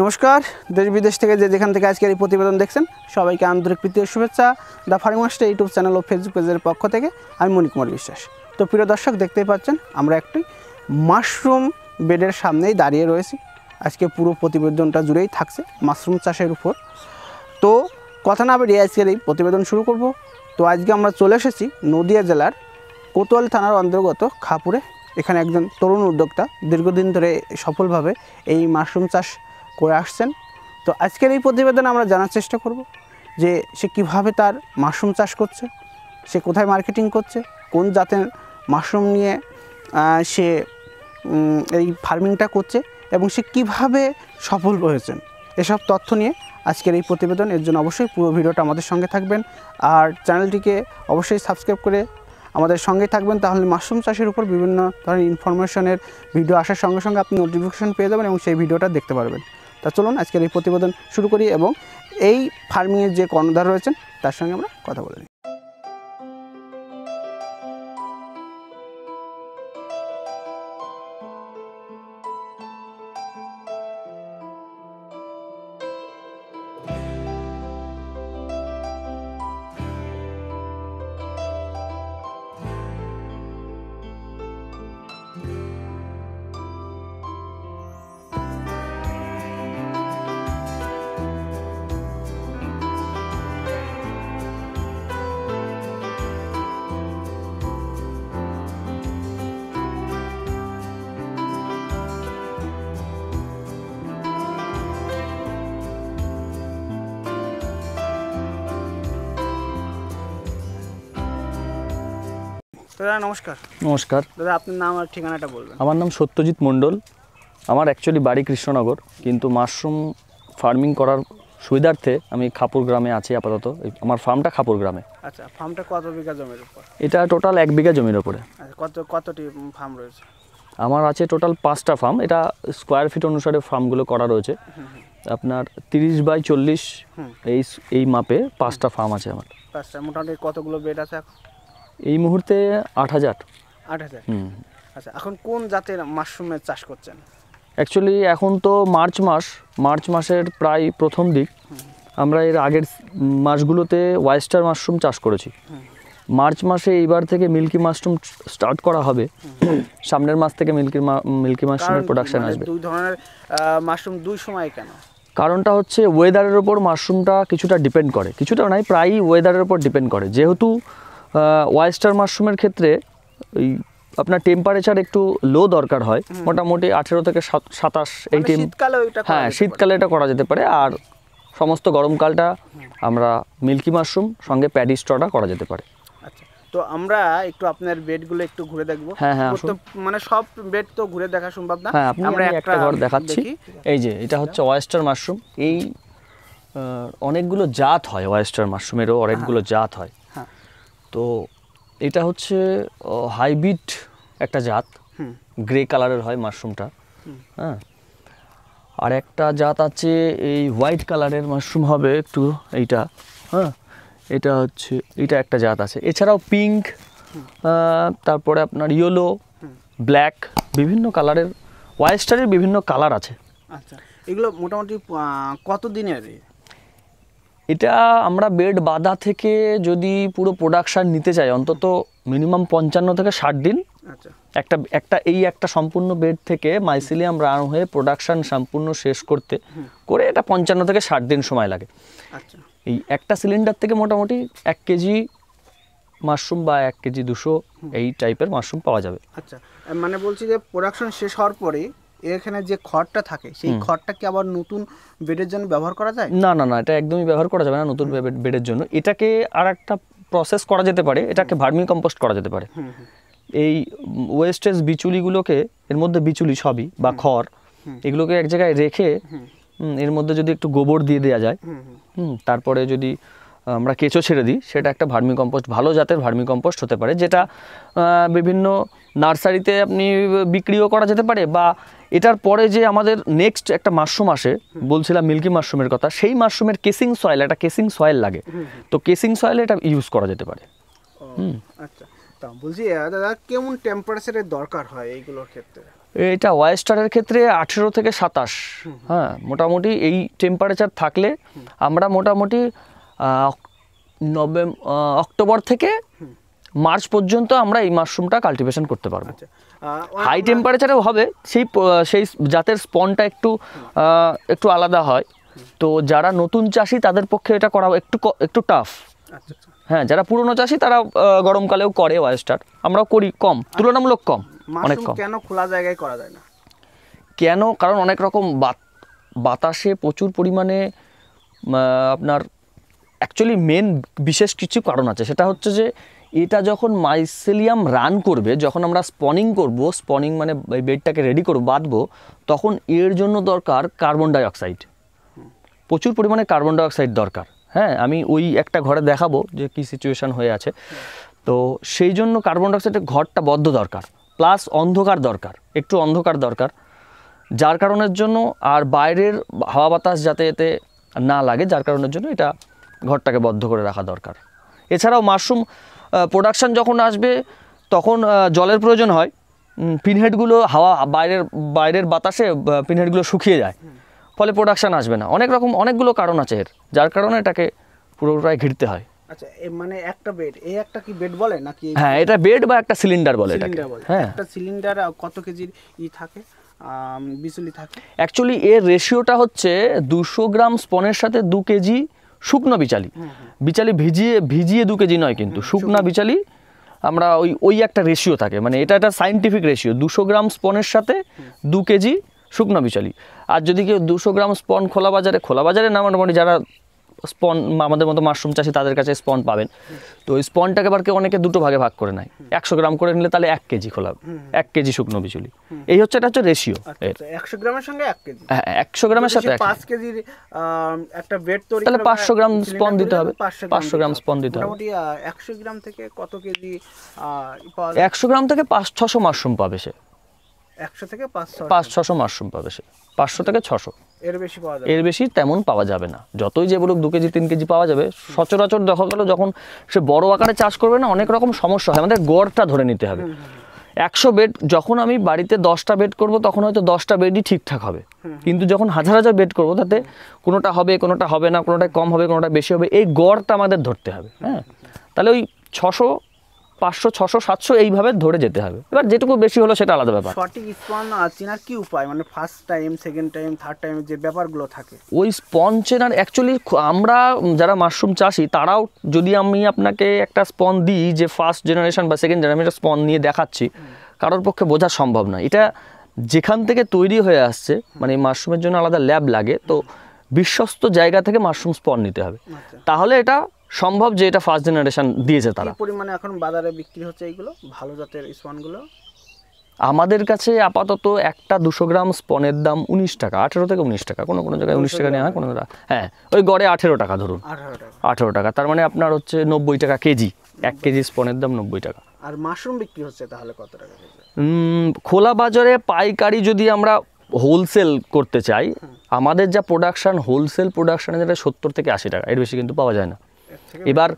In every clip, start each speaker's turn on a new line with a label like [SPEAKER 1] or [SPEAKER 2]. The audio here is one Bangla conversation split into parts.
[SPEAKER 1] নমস্কার দেশ বিদেশ থেকে যে যেখান থেকে আজকের এই প্রতিবেদন দেখছেন সবাইকে আন্তরিক প্রীতির শুভেচ্ছা the farming master YouTube channel ও ফেসবুক পেজের পক্ষ থেকে আমি মণিকুমার বিশ্বাস তো প্রিয় দর্শক দেখতেই পাচ্ছেন আমরা একটি মাশরুম বেডের সামনেই দাঁড়িয়ে রয়েছি আজকে পুরো প্রতিবেদনটা জুড়েই থাকছে মাশরুম চাষের উপর তো কথা না বেরিয়ে আজকের এই প্রতিবেদন শুরু করব তো আজকে আমরা চলে এসেছি নদিয়া জেলার কোতোয়াল থানার অন্তর্গত খাপুরে এখানে একজন তরুণ উদ্যোক্তা দীর্ঘদিন ধরে সফলভাবে এই মাশরুম চাষ করে আসছেন তো আজকের এই প্রতিবেদনে আমরা জানার চেষ্টা করব যে সে কিভাবে তার মাশরুম চাষ করছে সে কোথায় মার্কেটিং করছে কোন জাতের মাশরুম নিয়ে সে এই ফার্মিংটা করছে এবং সে কিভাবে সফল হয়েছেন এসব তথ্য নিয়ে আজকের এই প্রতিবেদন এর জন্য অবশ্যই পুরো ভিডিওটা আমাদের সঙ্গে থাকবেন আর চ্যানেলটিকে অবশ্যই সাবস্ক্রাইব করে আমাদের সঙ্গে থাকবেন তাহলে মাশরুম চাষের উপর বিভিন্ন ধরনের ইনফরমেশনের ভিডিও আসার সঙ্গে সঙ্গে আপনি নোটিফিকেশন পেয়ে যাবেন এবং সেই ভিডিওটা দেখতে পারবেন তা চলুন আজকের এই প্রতিবেদন শুরু করি এবং এই ফার্মিংয়ের যে কর্ণধার রয়েছেন তার সঙ্গে আমরা কথা বলে নিই দাদা নমস্কার নমস্কার দাদা আপনার নাম আর ঠিকানাটা বলবেন
[SPEAKER 2] আমার নাম সত্যজিৎ মণ্ডল আমার অ্যাকচুয়ালি বাড়ি কৃষ্ণনগর কিন্তু মাশরুম ফার্মিং করার সুবিধার্থে আমি খাপুর গ্রামে আছি আপাতত আমার ফার্মটা খাপুর গ্রামে
[SPEAKER 1] আচ্ছা ফার্মটা কত বিঘা জমির উপর
[SPEAKER 2] এটা টোটাল এক বিঘা জমির উপরে
[SPEAKER 1] আচ্ছা, কত কতটি ফার্ম রয়েছে
[SPEAKER 2] আমার আছে টোটাল পাঁচটা ফার্ম এটা স্কোয়ার ফিট অনুসারে ফার্মগুলো করা রয়েছে আপনার তিরিশ বাই চল্লিশ এই এই মাপে পাঁচটা ফার্ম আছে আমার
[SPEAKER 1] পাঁচটা মোটামুটি কতগুলো বেড আছে
[SPEAKER 2] এই মুহূর্তে আট হাজার
[SPEAKER 1] আট হাজার আচ্ছা এখন কোন জাতের মাশরুমের চাষ করছেন
[SPEAKER 2] অ্যাকচুয়ালি এখন তো মার্চ মাস মার্চ মাসের প্রায় প্রথম দিক আমরা এর আগের মাসগুলোতে ওয়াইস্টার মাশরুম চাষ করেছি মার্চ মাসে এইবার থেকে মিল্কি মাশরুম স্টার্ট করা হবে সামনের মাস থেকে মিল্কি মিল্কি মাশরুমের প্রোডাকশন মানে আসবে দুই
[SPEAKER 1] ধরনের মাশরুম দুই সময় কেন
[SPEAKER 2] কারণটা হচ্ছে ওয়েদারের ওপর মাশরুমটা কিছুটা ডিপেন্ড করে কিছুটা নয় প্রায়ই ওয়েদারের ওপর ডিপেন্ড করে যেহেতু ওয়াইস্টার মাশরুমের ক্ষেত্রে ওই আপনার টেম্পারেচার একটু লো দরকার হয় মোটামুটি আঠেরো থেকে সাতাশ এই মানে টেম হ্যাঁ শীতকালে এটা করা যেতে পারে আর সমস্ত গরমকালটা আমরা মিল্কি মাশরুম সঙ্গে প্যাডি স্ট্রটা করা যেতে পারে
[SPEAKER 1] আচ্ছা, তো আমরা একটু আপনার বেডগুলো একটু ঘুরে দেখবো হ্যাঁ হ্যাঁ মানে সব বেড তো ঘুরে দেখা সম্ভব না হ্যাঁ, আমরা একটা ঘর দেখাচ্ছি
[SPEAKER 2] এই যে এটা হচ্ছে ওয়েস্টার মাশরুম এই অনেকগুলো জাত হয় ওয়েস্টার মাশরুমেরও অনেকগুলো হ্যাঁ। জাত হয় তো এটা হচ্ছে হাইব্রিড একটা জাত গ্রে কালারের হয় মাশরুমটা হ্যাঁ আর একটা জাত আছে এই হোয়াইট কালারের মাশরুম হবে একটু এইটা হ্যাঁ এটা হচ্ছে এটা একটা জাত আছে এছাড়াও পিঙ্ক তারপরে আপনার ইয়েলো ব্ল্যাক বিভিন্ন কালারের ওয়াইস্টারের বিভিন্ন কালার আছে
[SPEAKER 1] আচ্ছা এগুলো মোটামুটি কত দিনের
[SPEAKER 2] এটা আমরা বেড বাঁধা থেকে যদি পুরো প্রোডাকশান নিতে চাই অন্তত মিনিমাম পঞ্চান্ন থেকে ষাট দিন আচ্ছা একটা একটা এই একটা সম্পূর্ণ বেড থেকে মাইসিলিয়াম রান হয়ে প্রোডাকশান সম্পূর্ণ শেষ করতে করে এটা পঞ্চান্ন থেকে ষাট দিন সময় লাগে আচ্ছা এই একটা সিলিন্ডার থেকে মোটামুটি এক কেজি মাশরুম বা এক কেজি দুশো এই টাইপের মাশরুম পাওয়া যাবে আচ্ছা
[SPEAKER 1] মানে বলছি যে প্রোডাকশন শেষ হওয়ার পরে এখানে যে খড়টা থাকে সেই খড়টা কি আবার নতুন
[SPEAKER 2] বেডের জন্য ব্যবহার করা যায় না না না এটা একদমই ব্যবহার করা যাবে না নতুন বেডের জন্য এটাকে আর একটা প্রসেস করা যেতে পারে এটাকে ভার্মি কম্পোস্ট করা যেতে পারে এই ওয়েস্টেজ বিচুলিগুলোকে এর মধ্যে বিচুলি সবই বা খড় এগুলোকে এক জায়গায় রেখে এর মধ্যে যদি একটু গোবর দিয়ে দেওয়া যায় তারপরে যদি আমরা কেঁচো ছেড়ে দিই সেটা একটা ভার্মি কম্পোস্ট ভালো জাতের ভার্মি কম্পোস্ট হতে পারে যেটা বিভিন্ন নার্সারিতে আপনি বিক্রিও করা যেতে পারে বা এটার পরে যে আমাদের নেক্সট একটা মাশরুম আসে বলছিলাম মিল্কি মাশরুমের কথা সেই মাশরুমের কেসিং সয়েল একটা কেসিং সয়েল লাগে তো কেসিং সয়েল এটা ইউজ করা যেতে পারে
[SPEAKER 1] আচ্ছা বলছি দাদা কেমন টেম্পারেচারের দরকার হয় এইগুলোর ক্ষেত্রে
[SPEAKER 2] এটা ওয়েস্টারের ক্ষেত্রে আঠেরো থেকে সাতাশ হ্যাঁ মোটামুটি এই টেম্পারেচার থাকলে আমরা মোটামুটি নভেম্বর অক্টোবর থেকে মার্চ পর্যন্ত আমরা এই মাশরুমটা কাল্টিভেশন করতে পারবো আচ্ছা, হাই টেম্পারেচারেও হবে সেই সেই জাতের স্পনটা একটু একটু আলাদা হয় তো যারা নতুন চাষি তাদের পক্ষে এটা করা একটু একটু টাফ আচ্ছা, আচ্ছা। হ্যাঁ যারা পুরনো চাষি তারা গরমকালেও করে ওয়েস্টার আমরাও করি কম তুলনামূলক কম অনেক কম কেন
[SPEAKER 1] খোলা জায়গায় করা যায় না
[SPEAKER 2] কেন কারণ অনেক রকম বাতাসে প্রচুর পরিমাণে আপনার অ্যাকচুয়ালি মেন বিশেষ কিছু কারণ আছে সেটা হচ্ছে যে এটা যখন মাইসেলিয়াম রান করবে যখন আমরা স্পনিং করব স্পনিং মানে বেডটাকে রেডি করব বাঁধবো তখন এর জন্য দরকার কার্বন ডাইঅক্সাইড প্রচুর পরিমাণে কার্বন ডাইঅক্সাইড দরকার হ্যাঁ আমি ওই একটা ঘরে দেখাবো যে কি সিচুয়েশান হয়ে আছে তো সেই জন্য কার্বন ডাইঅক্সাইডের ঘরটা বদ্ধ দরকার প্লাস অন্ধকার দরকার একটু অন্ধকার দরকার যার কারণের জন্য আর বাইরের হাওয়া বাতাস যাতে এতে না লাগে যার কারণের জন্য এটা ঘরটাকে বদ্ধ করে রাখা দরকার এছাড়াও মাশরুম প্রোডাকশান যখন আসবে তখন জলের প্রয়োজন হয় পিনহেডগুলো হাওয়া বাইরের বাইরের বাতাসে পিনহেডগুলো শুকিয়ে যায় ফলে প্রোডাকশান আসবে না অনেক রকম অনেকগুলো কারণ আছে এর যার কারণে এটাকে পুরোটাই ঘিরতে হয়
[SPEAKER 1] আচ্ছা মানে একটা বেড একটা কি বেড বলে নাকি হ্যাঁ এটা বেড
[SPEAKER 2] বা একটা সিলিন্ডার বলে হ্যাঁ।
[SPEAKER 1] একটা থাকে
[SPEAKER 2] অ্যাকচুয়ালি এর হচ্ছে দুশো গ্রাম স্পনের সাথে দু কেজি শুকনো বিচালি হ্যাঁ, হ্যাঁ। বিচালি ভিজিয়ে ভিজিয়ে দু কেজি নয় কিন্তু শুকনা বিচালি আমরা ওই ওই একটা রেশিও থাকে মানে এটা একটা সাইন্টিফিক রেশিও দুশো গ্রাম স্পনের সাথে দু কেজি শুকনো বিচালি আর যদি কেউ দুশো গ্রাম স্পন খোলা বাজারে খোলা বাজারে না মোটামুটি যারা স্পন আমাদের মতো মাশরুম চাষি তাদের কাছে স্পন পাবেন তো স্পনটাকে আবার কেউ অনেকে দুটো ভাগে ভাগ করে নেয় একশো গ্রাম করে নিলে তাহলে এক কেজি খোলা এক কেজি শুকনো বিচুলি এই হচ্ছে এটা হচ্ছে আচ্ছা, আচ্ছা, রেশিও
[SPEAKER 1] একশো গ্রামের সঙ্গে এক কেজি হ্যাঁ,
[SPEAKER 2] হ্যাঁ একশো গ্রামের সাথে পাঁচ
[SPEAKER 1] কেজির একটা বেড তৈরি তাহলে পাঁচশো গ্রাম স্পন দিতে হবে পাঁচশো গ্রাম স্পন দিতে হবে একশো গ্রাম থেকে কত কেজি
[SPEAKER 2] একশো গ্রাম থেকে পাঁচ ছশো মাশরুম পাবে সে
[SPEAKER 1] একশো থেকে পাঁচ
[SPEAKER 2] ছশো মাশরুম পাবে সে পাঁচশো থেকে ছশো
[SPEAKER 1] এর বেশি পাওয়া যাবে এর
[SPEAKER 2] বেশি তেমন পাওয়া যাবে না যতই যে বলুক দু কেজি তিন কেজি পাওয়া যাবে সচরাচর দেখা গেল যখন সে বড় আকারে চাষ করবে না অনেক রকম সমস্যা হয় আমাদের গড়টা ধরে নিতে হবে একশো বেড যখন আমি বাড়িতে দশটা বেড করব তখন হয়তো দশটা বেডই ঠিকঠাক হবে কিন্তু যখন হাজার হাজার বেড করব তাতে কোনোটা হবে কোনোটা হবে না কোনোটা কম হবে কোনোটা বেশি হবে এই গড়টা আমাদের ধরতে হবে হ্যাঁ তাহলে ওই ছশো পাঁচশো ছশো সাতশো এইভাবে ধরে যেতে হবে এবার যেটুকু বেশি হলো সেটা আলাদা ব্যাপার
[SPEAKER 1] সঠিক স্পন চেনার কি উপায় মানে first time second time third time যে ব্যাপারগুলো থাকে
[SPEAKER 2] ওই স্পন চেনার অ্যাকচুয়ালি আমরা যারা মাশরুম চাষি তারাও যদি আমি আপনাকে একটা স্পন দিই যে ফার্স্ট জেনারেশন বা সেকেন্ড জেনারেশন স্পন নিয়ে দেখাচ্ছি কারোর পক্ষে বোঝা সম্ভব নয় এটা যেখান থেকে তৈরি হয়ে আসছে মানে মাশরুমের জন্য আলাদা ল্যাব লাগে তো বিশ্বস্ত জায়গা থেকে মাশরুম স্পন নিতে হবে আচ্ছা। তাহলে এটা সম্ভব যে এটা ফার্স্ট জেনারেশন দিয়েছে তারা
[SPEAKER 1] পরিমাণে এখন বাজারে বিক্রি হচ্ছে এইগুলো ভালো জাতের স্পনগুলো
[SPEAKER 2] আমাদের কাছে আপাতত একটা দুশো গ্রাম স্পনের দাম উনিশ টাকা আঠেরো থেকে উনিশ টাকা কোনো কোনো জায়গায় উনিশ টাকা নেওয়া হয় কোনো হ্যাঁ ওই গড়ে আঠেরো টাকা ধরুন আঠেরো টাকা তার মানে আপনার হচ্ছে নব্বই টাকা কেজি এক কেজি স্পনের দাম নব্বই টাকা
[SPEAKER 1] আর মাশরুম বিক্রি হচ্ছে তাহলে কত টাকা
[SPEAKER 2] খোলা বাজারে পাইকারি যদি আমরা হোলসেল করতে চাই আমাদের যা প্রোডাকশান হোলসেল প্রোডাকশানে যেটা সত্তর থেকে আশি টাকা এর বেশি কিন্তু পাওয়া যায় না এবার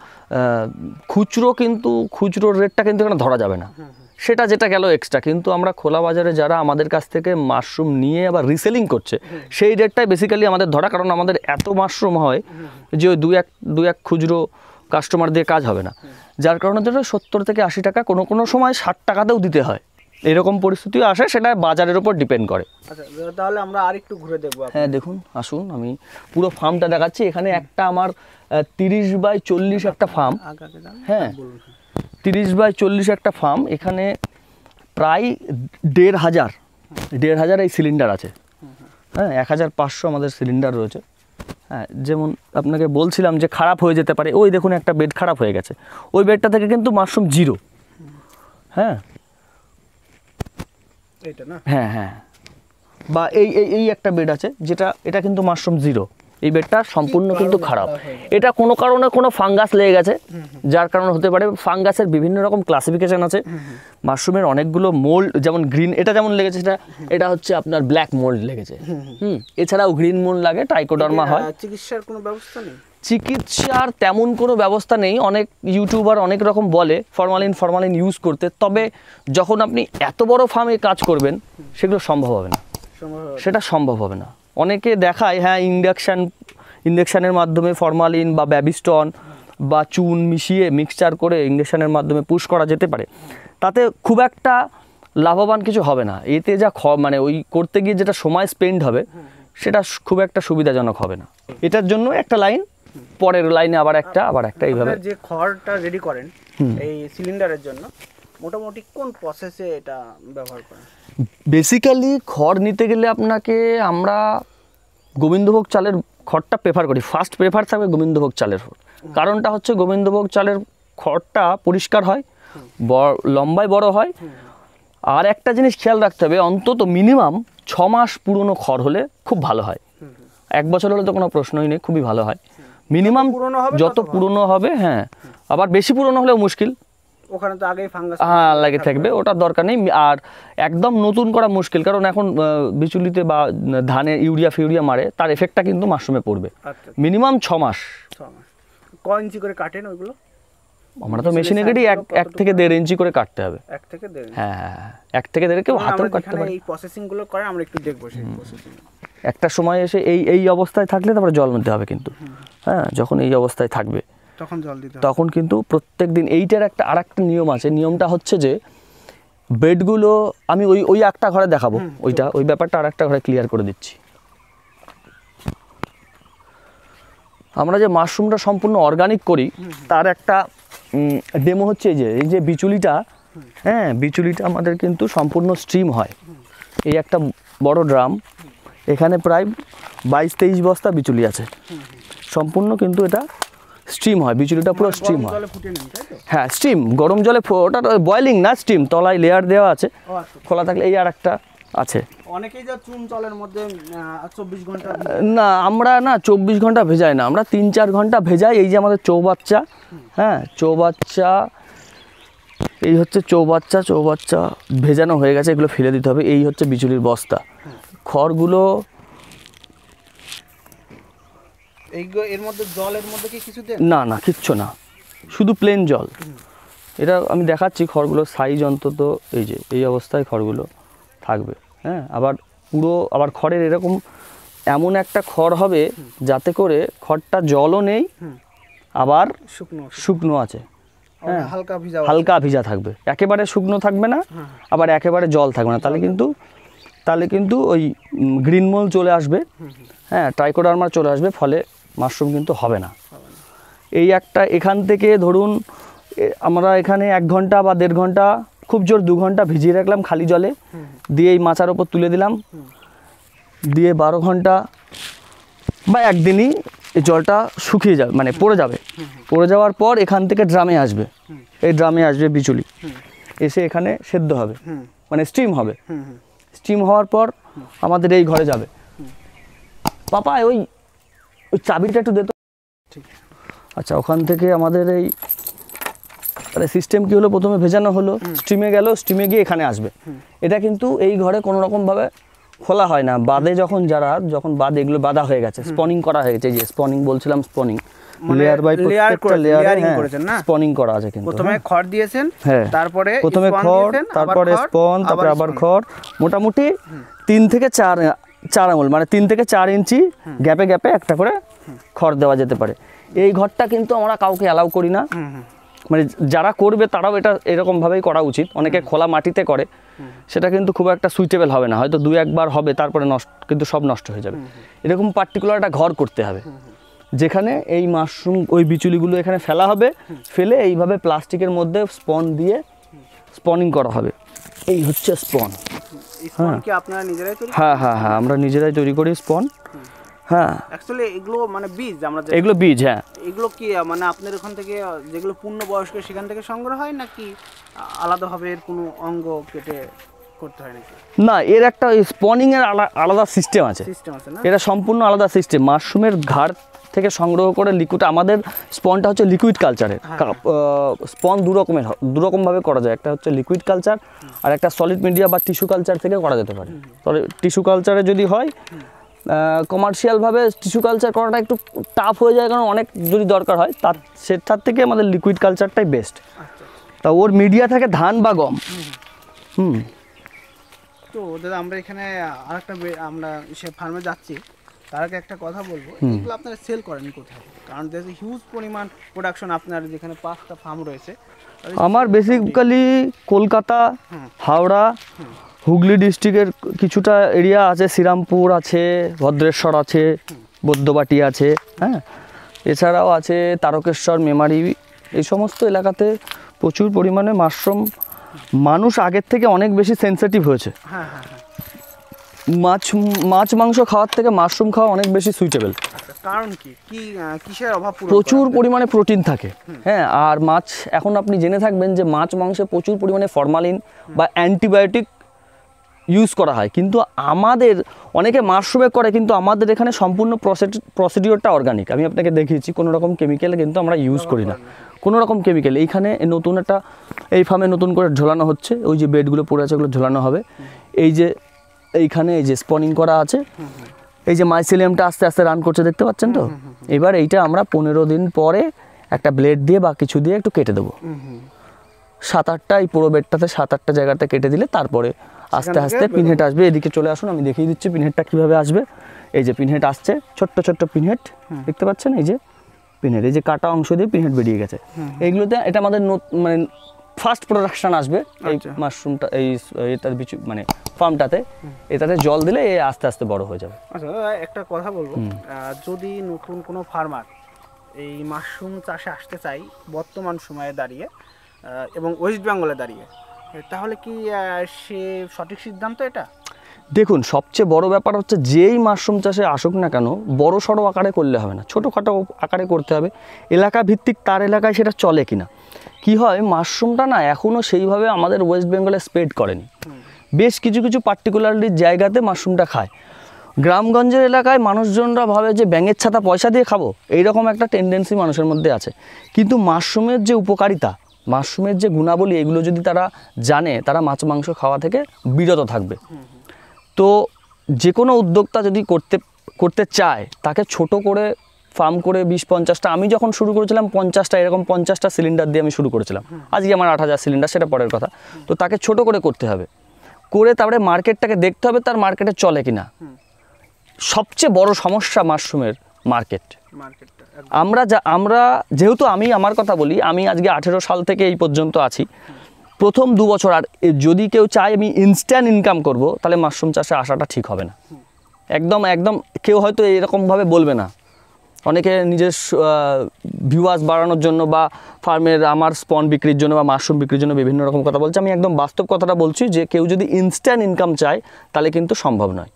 [SPEAKER 2] খুচরো কিন্তু খুচরোর রেটটা কিন্তু এখানে ধরা যাবে না হ্যাঁ, হ্যাঁ। সেটা যেটা গেল এক্সট্রা কিন্তু আমরা খোলা বাজারে যারা আমাদের কাছ থেকে মাশরুম নিয়ে আবার রিসেলিং করছে সেই রেটটাই বেসিক্যালি আমাদের ধরা কারণ আমাদের এত মাশরুম হয় যে ওই দু এক দু এক খুচরো কাস্টমার দিয়ে কাজ হবে না যার কারণে ধরো সত্তর থেকে আশি টাকা কোনো কোনো সময় ষাট টাকাতেও দিতে হয় এরকম পরিস্থিতিও আসে সেটা বাজারের উপর ডিপেন্ড করে
[SPEAKER 1] আচ্ছা তাহলে আমরা আর একটু ঘুরে দেখবো হ্যাঁ
[SPEAKER 2] দেখুন আসুন আমি পুরো ফার্মটা দেখাচ্ছি এখানে একটা আমার তিরিশ বাই চল্লিশ একটা ফার্ম হ্যাঁ তিরিশ বাই চল্লিশ একটা ফার্ম এখানে প্রায় দেড় হাজার দেড় হাজার এই সিলিন্ডার আছে হ্যাঁ এক হাজার পাঁচশো আমাদের সিলিন্ডার রয়েছে হ্যাঁ যেমন আপনাকে বলছিলাম যে খারাপ হয়ে যেতে পারে ওই দেখুন একটা বেড খারাপ হয়ে গেছে ওই বেডটা থেকে কিন্তু মাশরুম জিরো হ্যাঁ হ্যাঁ হ্যাঁ বা এই এই একটা বেড আছে যেটা এটা কিন্তু মাশরুম জিরো এই বেডটা সম্পূর্ণ কিন্তু খারাপ এটা কোনো কারণে কোনো ফাঙ্গাস লেগে গেছে যার কারণে হতে পারে ফাঙ্গাসের বিভিন্ন রকম ক্লাসিফিকেশান আছে মাশরুমের অনেকগুলো মোল্ড যেমন গ্রিন এটা যেমন লেগেছে সেটা এটা হচ্ছে আপনার ব্ল্যাক মোল্ড লেগেছে হুম এছাড়াও গ্রিন মোল্ড লাগে টাইকোডার্মা হয়
[SPEAKER 1] চিকিৎসার কোনো ব্যবস্থা নেই
[SPEAKER 2] চিকিৎসার তেমন কোনো ব্যবস্থা নেই অনেক ইউটিউবার অনেক রকম বলে ফরমালিন ফরমালিন ইউজ করতে তবে যখন আপনি এত বড় ফার্মে কাজ করবেন সেগুলো সম্ভব হবে না সেটা সম্ভব হবে না অনেকে দেখায় হ্যাঁ ইন্ডাকশান ইন্ডাকশানের মাধ্যমে ফরমালিন বা ব্যাবিস্টন বা চুন মিশিয়ে মিক্সচার করে ইন্ডাকশানের মাধ্যমে পুশ করা যেতে পারে তাতে খুব একটা লাভবান কিছু হবে না এতে যা খ মানে ওই করতে গিয়ে যেটা সময় স্পেন্ড হবে সেটা খুব একটা সুবিধাজনক হবে না এটার জন্য একটা লাইন পরের লাইনে আবার একটা আবার একটা এইভাবে
[SPEAKER 1] যে খড়টা রেডি করেন এই সিলিন্ডারের জন্য মোটামুটি কোন প্রসেসে এটা ব্যবহার করেন
[SPEAKER 2] বেসিক্যালি খড় নিতে গেলে আপনাকে আমরা গোবিন্দভোগ চালের খড়টা প্রেফার করি ফার্স্ট প্রেফার থাকবে গোবিন্দভোগ চালের কারণটা হচ্ছে গোবিন্দভোগ চালের খড়টা পরিষ্কার হয় লম্বায় বড় হয় আর একটা জিনিস খেয়াল রাখতে হবে অন্তত মিনিমাম ছ মাস পুরনো খড় হলে খুব ভালো হয় এক বছর হলে তো কোনো প্রশ্নই নেই খুবই ভালো হয় মিনিমাম যত পুরনো হবে হ্যাঁ আবার বেশি পুরনো হলেও মুশকিল
[SPEAKER 1] ওখানে তো আগেই ফাঙ্গাস হ্যাঁ লাগে থাকবে ওটার
[SPEAKER 2] দরকার নেই আর একদম নতুন করা মুশকিল কারণ এখন বিচুলিতে বা ধানে ইউরিয়া ফিউরিয়া মারে তার এফেক্টটা কিন্তু মাশরুমে পড়বে আচ্ছা। মিনিমাম ছ মাস ছ মাস
[SPEAKER 1] ক করে কাটেন ওইগুলো
[SPEAKER 2] আমরা তো মেশিনে কেটে এক এক থেকে দেড় ইঞ্চি করে কাটতে হবে এক থেকে দেড় হ্যাঁ, হ্যাঁ হ্যাঁ এক থেকে দেড় কেউ হাতেও কাটতে পারে এই
[SPEAKER 1] গুলো করে আমরা একটু দেখবো সেই প্রসেসিং
[SPEAKER 2] একটা সময় এসে এই এই অবস্থায় থাকলে তারপরে জল নিতে হবে কিন্তু হ্যাঁ যখন এই অবস্থায় থাকবে
[SPEAKER 1] তখন জল দিতে তখন
[SPEAKER 2] কিন্তু প্রত্যেক দিন এইটার একটা আর একটা নিয়ম আছে নিয়মটা হচ্ছে যে বেডগুলো আমি ওই ওই একটা ঘরে দেখাবো ওইটা ওই ব্যাপারটা আর একটা ঘরে ক্লিয়ার করে দিচ্ছি আমরা যে মাশরুমটা সম্পূর্ণ অর্গানিক করি তার একটা ডেমো হচ্ছে এই যে এই যে বিচুলিটা হ্যাঁ বিচুলিটা আমাদের কিন্তু সম্পূর্ণ স্ট্রিম হয় এই একটা বড় ড্রাম এখানে প্রায় বাইশ তেইশ বস্তা বিচুলি আছে সম্পূর্ণ কিন্তু এটা স্টিম হয় বিচুলিটা পুরো স্টিম মানে হয় হ্যাঁ স্টিম গরম জলে ওটা বয়লিং না স্টিম তলায় লেয়ার দেওয়া আছে আচ্ছা। খোলা থাকলে এই আর একটা আছে
[SPEAKER 1] অনেকেই ঘন্টা
[SPEAKER 2] না আমরা না চব্বিশ ঘন্টা ভেজাই না আমরা তিন চার ঘন্টা ভেজাই এই যে আমাদের চৌবাচ্চা হ্যাঁ চৌবাচ্চা এই হচ্ছে চৌবাচ্চা চৌবাচ্চা ভেজানো হয়ে গেছে এগুলো ফেলে দিতে হবে এই হচ্ছে বিচুলির বস্তা খড়গুলো
[SPEAKER 1] এর মধ্যে জলের মধ্যে কি না না
[SPEAKER 2] কিচ্ছু না শুধু প্লেন জল এটা আমি দেখাচ্ছি খড়গুলো সাইজ অন্তত এই যে এই অবস্থায় খড়গুলো থাকবে হ্যাঁ আবার পুরো আবার খড়ের এরকম এমন একটা খড় হবে যাতে করে খড়টা জলও নেই আবার শুকনো শুকনো আছে
[SPEAKER 1] হ্যাঁ, হালকা ভিজা হালকা
[SPEAKER 2] ভিজা থাকবে একেবারে শুকনো থাকবে না হ্যাঁ, হ্যাঁ। আবার একেবারে জল থাকবে না তাহলে কিন্তু তাহলে কিন্তু ওই গ্রিনমল চলে আসবে হ্যাঁ ট্রাইকোডার্মা চলে আসবে ফলে মাশরুম কিন্তু হবে না এই একটা এখান থেকে ধরুন আমরা এখানে এক ঘন্টা বা দেড় ঘন্টা খুব জোর দু ঘন্টা ভিজিয়ে রাখলাম খালি জলে দিয়ে এই মাচার ওপর তুলে দিলাম দিয়ে বারো ঘন্টা বা একদিনই এই জলটা শুকিয়ে যাবে মানে পড়ে যাবে পড়ে যাওয়ার পর এখান থেকে ড্রামে আসবে এই ড্রামে আসবে বিচুলি এসে এখানে সেদ্ধ হবে মানে স্টিম হবে স্টিম হওয়ার পর আমাদের এই ঘরে যাবে পাপা ওই ওই চাবিটা একটু দে তো আচ্ছা ওখান থেকে আমাদের এই তাহলে সিস্টেম কি হলো প্রথমে ভেজানো হলো স্টিমে গেল স্টিমে গিয়ে এখানে আসবে এটা কিন্তু এই ঘরে কোনো ভাবে খোলা হয় না বাদে যখন যারা যখন বাদ এগুলো বাধা হয়ে গেছে স্পনিং করা হয়ে গেছে যে স্পনিং বলছিলাম স্পনিং লেয়ার বাই প্রত্যেকটা লেয়ারিং হ্যাঁ, করেছেন না স্পনিং করা আছে কিন্তু প্রথমে
[SPEAKER 1] হ্যাঁ। খড় দিয়েছেন হ্যাঁ তারপরে প্রথমে খড় তারপরে স্পন তারপরে আবার
[SPEAKER 2] খড় মোটামুটি তিন থেকে চার চার আঙুল মানে তিন থেকে চার ইঞ্চি গ্যাপে গ্যাপে একটা করে খড় দেওয়া যেতে পারে এই ঘরটা কিন্তু আমরা কাউকে অ্যালাউ করি না মানে যারা করবে তারাও এটা এরকমভাবেই করা উচিত অনেকে খোলা মাটিতে করে সেটা কিন্তু খুব একটা সুইটেবল হবে না হয়তো দু একবার হবে তারপরে নষ্ট কিন্তু সব নষ্ট হয়ে যাবে এরকম পার্টিকুলার একটা ঘর করতে হবে যেখানে এই মাশরুম ওই বিচুলিগুলো এখানে ফেলা হবে ফেলে এইভাবে প্লাস্টিকের মধ্যে স্পন দিয়ে স্পনিং করা হবে এই হচ্ছে স্পন হ্যাঁ হ্যাঁ, হ্যাঁ হ্যাঁ আমরা নিজেরাই তৈরি করি স্পন হ্যাঁ
[SPEAKER 1] অ্যাকচুয়ালি এগুলো মানে বীজ আমরা এগুলো বীজ হ্যাঁ এগুলো কি মানে আপনার ওখান থেকে যেগুলো পূর্ণবয়স্ক সেখান থেকে সংগ্রহ হয় নাকি আলাদাভাবে এর কোনো অঙ্গ কেটে করতে
[SPEAKER 2] হয় না এর একটা স্পনিং এর আলাদা সিস্টেম আছে সিস্টেম আছে না এটা সম্পূর্ণ আলাদা সিস্টেম মাশরুমের ঘাড় থেকে সংগ্রহ করে লিকুইড আমাদের স্পনটা হচ্ছে লিকুইড কালচারের স্পন দু রকমের দু রকমভাবে করা যায় একটা হচ্ছে লিকুইড কালচার আর একটা সলিড মিডিয়া বা টিস্যু কালচার থেকে করা যেতে পারে তবে টিস্যু কালচারে যদি হয় কমার্শিয়ালভাবে টিস্যু কালচার করাটা একটু টাফ হয়ে যায় কারণ অনেক যদি দরকার হয় তার সেটার থেকে আমাদের লিকুইড কালচারটাই বেস্ট তা ওর মিডিয়া থাকে ধান বা গম হুম
[SPEAKER 1] তো দাদা আমরা এখানে আর একটা আমরা সে ফার্মে যাচ্ছি তার আগে একটা কথা বলবো এগুলো আপনারা সেল করেন কোথায় কারণ দেশে হিউজ পরিমাণ প্রোডাকশন আপনার যেখানে পাঁচটা ফার্ম রয়েছে
[SPEAKER 2] আমার বেসিক্যালি কলকাতা হাওড়া হুগলি ডিস্ট্রিক্টের কিছুটা এরিয়া আছে শ্রীরামপুর আছে ভদ্রেশ্বর আছে বৌদ্ধবাটি আছে হ্যাঁ এছাড়াও আছে তারকেশ্বর মেমারি এই সমস্ত এলাকাতে প্রচুর পরিমাণে মাশরুম মানুষ আগের থেকে অনেক বেশি সেন্সিটিভ হয়েছে হ্যাঁ, হ্যাঁ, হ্যাঁ। মাছ মাছ মাংস খাওয়ার থেকে মাশরুম খাওয়া অনেক বেশি সুইটেবল কারণ কি কিসের অভাব প্রচুর পরিমাণে প্রোটিন থাকে হ্যাঁ আর মাছ এখন আপনি জেনে থাকবেন যে মাছ মাংসে প্রচুর পরিমাণে ফরমালিন বা অ্যান্টিবায়োটিক ইউজ করা হয় কিন্তু আমাদের অনেকে মাশরুমে করে কিন্তু আমাদের এখানে সম্পূর্ণ প্রসিডিওরটা অর্গানিক আমি আপনাকে দেখিয়েছি কোনো রকম কেমিক্যাল কিন্তু আমরা ইউজ করি না কোনো রকম কেমিক্যাল এইখানে নতুন একটা এই ফার্মে নতুন করে ঝোলানো হচ্ছে ওই যে বেডগুলো পড়ে আছে ওগুলো ঝোলানো হবে এই যে এইখানে এই যে স্পনিং করা আছে এই যে মাইসিলিয়ামটা আস্তে আস্তে রান করছে দেখতে পাচ্ছেন তো এবার এইটা আমরা পনেরো দিন পরে একটা ব্লেড দিয়ে বা কিছু দিয়ে একটু কেটে দেবো সাত আটটা এই পুরো বেডটাতে সাত আটটা জায়গাতে কেটে দিলে তারপরে আস্তে আস্তে পিনহেট আসবে এদিকে চলে আসুন আমি দেখিয়ে দিচ্ছি পিনহেডটা কিভাবে আসবে এই যে পিনহেট আসছে ছোট্ট ছোট্ট পিনহেট হ্যাঁ। দেখতে পাচ্ছেন এই যে পিনহেট এই যে কাটা অংশ দিয়ে পিনহেড বেরিয়ে গেছে হ্যাঁ, হ্যাঁ। এইগুলোতে এটা আমাদের মানে ফার্স্ট প্রোডাকশান আসবে এই মাশরুমটা আচ্ছা। এই এটার বিচু মানে ফার্মটাতে এটাতে জল দিলে এ আস্তে আস্তে বড় হয়ে যাবে
[SPEAKER 1] আচ্ছা একটা কথা বলবো যদি নতুন কোনো ফার্মার এই মাশরুম চাষে আসতে চাই বর্তমান সময়ে দাঁড়িয়ে এবং ওয়েস্ট বেঙ্গলে দাঁড়িয়ে তাহলে কি সে সঠিক সিদ্ধান্ত এটা
[SPEAKER 2] দেখুন সবচেয়ে বড় ব্যাপার হচ্ছে যেই মাশরুম চাষে আসুক না কেন বড় সড়ো আকারে করলে হবে না ছোটোখাটো আকারে করতে হবে এলাকা ভিত্তিক তার এলাকায় সেটা চলে কিনা কি হয় মাশরুমটা না এখনও সেইভাবে আমাদের ওয়েস্ট বেঙ্গলে স্প্রেড করেনি বেশ কিছু কিছু পার্টিকুলারলি জায়গাতে মাশরুমটা খায় গ্রামগঞ্জের এলাকায় মানুষজনরা ভাবে যে ব্যাঙের ছাতা পয়সা দিয়ে খাবো এইরকম একটা টেন্ডেন্সি মানুষের মধ্যে আছে কিন্তু মাশরুমের যে উপকারিতা মাশরুমের যে গুণাবলী এগুলো যদি তারা জানে তারা মাছ মাংস খাওয়া থেকে বিরত থাকবে তো যে কোনো উদ্যোক্তা যদি করতে করতে চায় তাকে ছোট করে ফার্ম করে বিশ পঞ্চাশটা আমি যখন শুরু করেছিলাম পঞ্চাশটা এরকম পঞ্চাশটা সিলিন্ডার দিয়ে আমি শুরু করেছিলাম আজকে আমার আট হাজার সিলিন্ডার সেটা পরের কথা তো তাকে ছোট করে করতে হবে করে তারপরে মার্কেটটাকে দেখতে হবে তার মার্কেটে চলে কিনা সবচেয়ে বড় সমস্যা মাশরুমের মার্কেট মার্কেট আমরা যা আমরা যেহেতু আমি আমার কথা বলি আমি আজকে আঠেরো সাল থেকে এই পর্যন্ত আছি প্রথম দু বছর আর যদি কেউ চায় আমি ইনস্ট্যান্ট ইনকাম করব তাহলে মাশরুম চাষে আসাটা ঠিক হবে না একদম একদম কেউ হয়তো এরকমভাবে বলবে না অনেকে নিজের ভিউয়ার্স বাড়ানোর জন্য বা ফার্মের আমার স্পন বিক্রির জন্য বা মাশরুম বিক্রির জন্য বিভিন্ন রকম কথা বলছে আমি একদম বাস্তব কথাটা বলছি যে কেউ যদি ইনস্ট্যান্ট ইনকাম চায় তাহলে কিন্তু সম্ভব নয়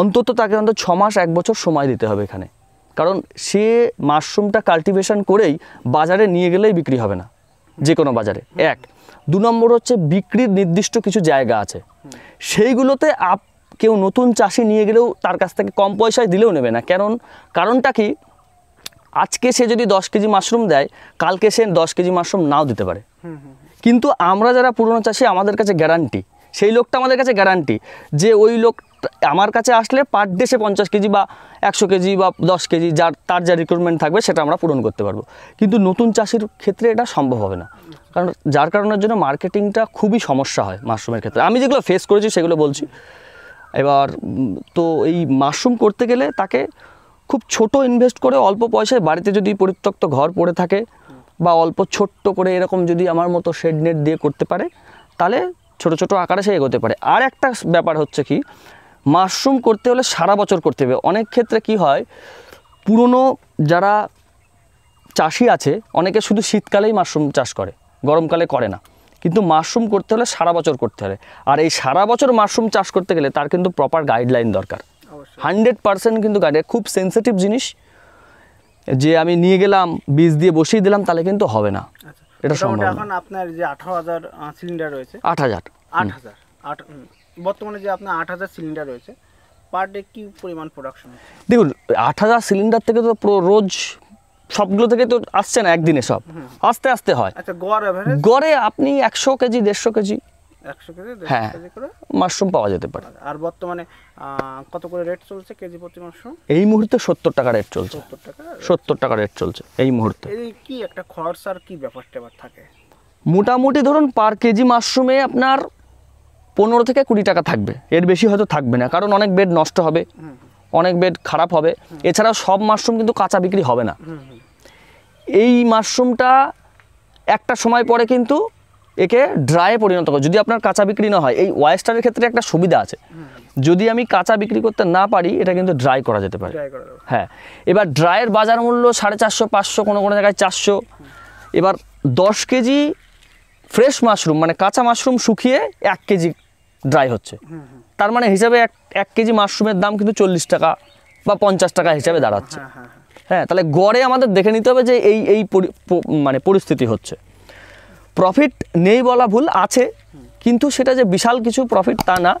[SPEAKER 2] অন্তত তাকে অন্তত ছ মাস এক বছর সময় দিতে হবে এখানে কারণ সে মাশরুমটা কালটিভেশন করেই বাজারে নিয়ে গেলেই বিক্রি হবে না যে কোনো বাজারে এক দু নম্বর হচ্ছে বিক্রির নির্দিষ্ট কিছু জায়গা আছে সেইগুলোতে আপ কেউ নতুন চাষি নিয়ে গেলেও তার কাছ থেকে কম পয়সায় দিলেও নেবে না কারণ কারণটা কি আজকে সে যদি দশ কেজি মাশরুম দেয় কালকে সে দশ কেজি মাশরুম নাও দিতে পারে কিন্তু আমরা যারা পুরনো চাষি আমাদের কাছে গ্যারান্টি সেই লোকটা আমাদের কাছে গ্যারান্টি যে ওই লোক আমার কাছে আসলে পার দেশে পঞ্চাশ কেজি বা একশো কেজি বা দশ কেজি যার তার যা রিক্রুটমেন্ট থাকবে সেটা আমরা পূরণ করতে পারবো কিন্তু নতুন চাষির ক্ষেত্রে এটা সম্ভব হবে না কারণ যার কারণের জন্য মার্কেটিংটা খুবই সমস্যা হয় মাশরুমের ক্ষেত্রে আমি যেগুলো ফেস করেছি সেগুলো বলছি এবার তো এই মাশরুম করতে গেলে তাকে খুব ছোট ইনভেস্ট করে অল্প পয়সায় বাড়িতে যদি পরিত্যক্ত ঘর পড়ে থাকে বা অল্প ছোট্ট করে এরকম যদি আমার মতো শেড নেট দিয়ে করতে পারে তাহলে ছোট ছোট আকারে সে এগোতে পারে আর একটা ব্যাপার হচ্ছে কি মাশরুম করতে হলে সারা বছর করতে হবে অনেক ক্ষেত্রে কি হয় পুরনো যারা চাষি আছে অনেকে শুধু শীতকালেই মাশরুম চাষ করে গরমকালে করে না কিন্তু মাশরুম করতে হলে সারা বছর করতে হবে আর এই সারা বছর মাশরুম চাষ করতে গেলে তার কিন্তু প্রপার গাইডলাইন দরকার হান্ড্রেড পারসেন্ট কিন্তু গাইড খুব সেন্সিটিভ জিনিস যে আমি নিয়ে গেলাম বীজ দিয়ে বসিয়ে দিলাম তাহলে কিন্তু হবে না আচ্ছা, এটা সম্ভব
[SPEAKER 1] আপনার যে আঠারো হাজার সিলিন্ডার রয়েছে আট হাজার আট হাজার আট বর্তমানে যে আপনার আট হাজার সিলিন্ডার রয়েছে পার ডে কি পরিমাণ প্রোডাকশন
[SPEAKER 2] দেখুন আট হাজার সিলিন্ডার থেকে তো রোজ সবগুলো থেকে তো আসছে না একদিনে সব আস্তে আস্তে হয় আচ্ছা গড় গড়ে আপনি একশো কেজি দেড়শো কেজি হ্যাঁ মাশরুম পাওয়া যেতে পারে
[SPEAKER 1] আর বর্তমানে কত করে রেট চলছে কেজি প্রতি মাশরুম
[SPEAKER 2] এই মুহূর্তে সত্তর টাকা রেট চলছে সত্তর টাকা রেট চলছে এই মুহূর্তে
[SPEAKER 1] কি একটা খরচ আর কি ব্যাপারটা
[SPEAKER 2] থাকে মোটামুটি ধরুন পার কেজি মাশরুমে আপনার পনেরো থেকে কুড়ি টাকা থাকবে এর বেশি হয়তো থাকবে না কারণ অনেক বেড নষ্ট হবে অনেক বেড খারাপ হবে এছাড়াও সব মাশরুম কিন্তু কাঁচা বিক্রি হবে না এই মাশরুমটা একটা সময় পরে কিন্তু একে ড্রায়ে পরিণত করে যদি আপনার কাঁচা বিক্রি না হয় এই ওয়েস্টারের ক্ষেত্রে একটা সুবিধা আছে যদি আমি কাঁচা বিক্রি করতে না পারি এটা কিন্তু ড্রাই করা যেতে পারে হ্যাঁ এবার ড্রায়ের বাজার মূল্য সাড়ে চারশো পাঁচশো কোনো কোনো জায়গায় চারশো এবার দশ কেজি ফ্রেশ মাশরুম মানে কাঁচা মাশরুম শুকিয়ে এক কেজি ড্রাই হচ্ছে তার মানে হিসাবে এক এক কেজি মাশরুমের দাম কিন্তু চল্লিশ টাকা বা পঞ্চাশ টাকা হিসাবে দাঁড়াচ্ছে হ্যাঁ, হ্যাঁ, হ্যাঁ।, হ্যাঁ তাহলে গড়ে আমাদের দেখে নিতে হবে যে এই এই মানে পরিস্থিতি হচ্ছে প্রফিট নেই বলা ভুল আছে কিন্তু সেটা যে বিশাল কিছু প্রফিট তা না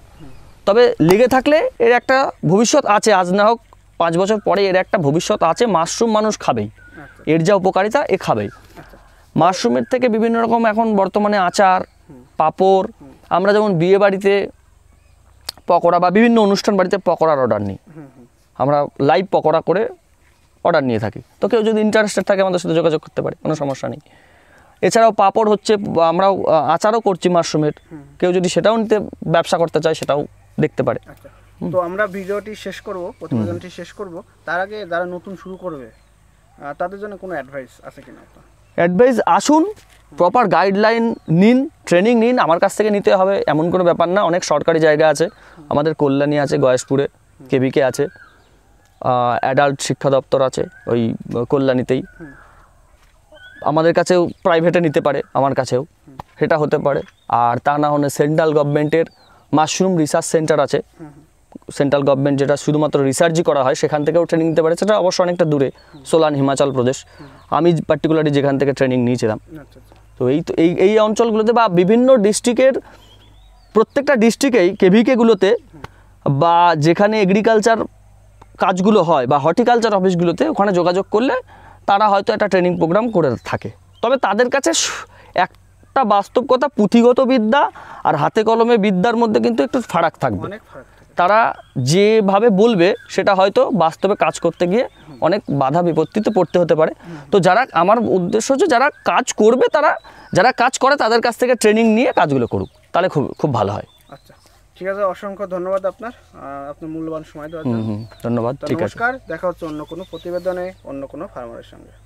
[SPEAKER 2] তবে লেগে থাকলে এর একটা ভবিষ্যৎ আছে আজ না হোক পাঁচ বছর পরে এর একটা ভবিষ্যৎ আছে মাশরুম মানুষ খাবেই আচ্ছা। এর যা উপকারিতা এ খাবেই আচ্ছা। মাশরুমের থেকে বিভিন্ন রকম এখন বর্তমানে আচার পাপড় আমরা যেমন বিয়ে বাড়িতে পকোড়া বা বিভিন্ন অনুষ্ঠান বাড়িতে পকোড়ার অর্ডার নিই আমরা লাইভ পকোড়া করে অর্ডার নিয়ে থাকি তো কেউ যদি ইন্টারেস্টেড থাকে আমাদের সাথে যোগাযোগ করতে পারে কোনো সমস্যা নেই এছাড়াও পাপড় হচ্ছে আমরাও আচারও করছি মাশরুমের কেউ যদি সেটাও নিতে ব্যবসা করতে চায় সেটাও দেখতে পারে আচ্ছা।
[SPEAKER 1] তো আমরা ভিডিওটি শেষ করব প্রতিবেদনটি শেষ করব তার আগে যারা নতুন শুরু করবে তাদের জন্য কোনো অ্যাডভাইস আছে কিনা
[SPEAKER 2] অ্যাডভাইস আসুন প্রপার গাইডলাইন নিন ট্রেনিং নিন আমার কাছ থেকে নিতে হবে এমন কোনো ব্যাপার না অনেক সরকারি জায়গা আছে আমাদের কল্যাণী আছে গয়েশপুরে কেবিকে আছে অ্যাডাল্ট শিক্ষা দপ্তর আছে ওই কল্যাণীতেই আমাদের কাছেও প্রাইভেটে নিতে পারে আমার কাছেও সেটা হতে পারে আর তা না হলে সেন্ট্রাল গভর্নমেন্টের মাশরুম রিসার্চ সেন্টার আছে সেন্ট্রাল গভর্নমেন্ট যেটা শুধুমাত্র রিসার্চই করা হয় সেখান থেকেও ট্রেনিং নিতে পারে সেটা অবশ্য অনেকটা দূরে সোলান হিমাচল প্রদেশ আমি পার্টিকুলারলি যেখান থেকে ট্রেনিং নিয়েছিলাম আচ্ছা, আচ্ছা। তো এই তো এই এই অঞ্চলগুলোতে বা বিভিন্ন ডিস্ট্রিক্টের প্রত্যেকটা ডিস্ট্রিক্টেই কেভিকেগুলোতে বা যেখানে এগ্রিকালচার কাজগুলো হয় বা হর্টিকালচার অফিসগুলোতে ওখানে যোগাযোগ করলে তারা হয়তো একটা ট্রেনিং প্রোগ্রাম করে থাকে তবে তাদের কাছে একটা বাস্তব কথা পুঁথিগত বিদ্যা আর হাতে কলমে বিদ্যার মধ্যে কিন্তু একটু ফারাক থাকবে অনেক ফারাক তারা যেভাবে বলবে সেটা হয়তো বাস্তবে কাজ করতে গিয়ে অনেক বাধা বিপত্তিতে পড়তে হতে পারে তো যারা আমার উদ্দেশ্য হচ্ছে যারা কাজ করবে তারা যারা কাজ করে তাদের কাছ থেকে ট্রেনিং নিয়ে কাজগুলো করুক তাহলে খুব খুব ভালো হয় আচ্ছা
[SPEAKER 1] ঠিক আছে অসংখ্য ধন্যবাদ আপনার আপনার মূল্যবান সময় দেওয়ার জন্য
[SPEAKER 2] ধন্যবাদ ঠিক আছে নমস্কার
[SPEAKER 1] দেখা হচ্ছে অন্য কোনো প্রতিবেদনে অন্য কোনো ফার্মারের সঙ্গে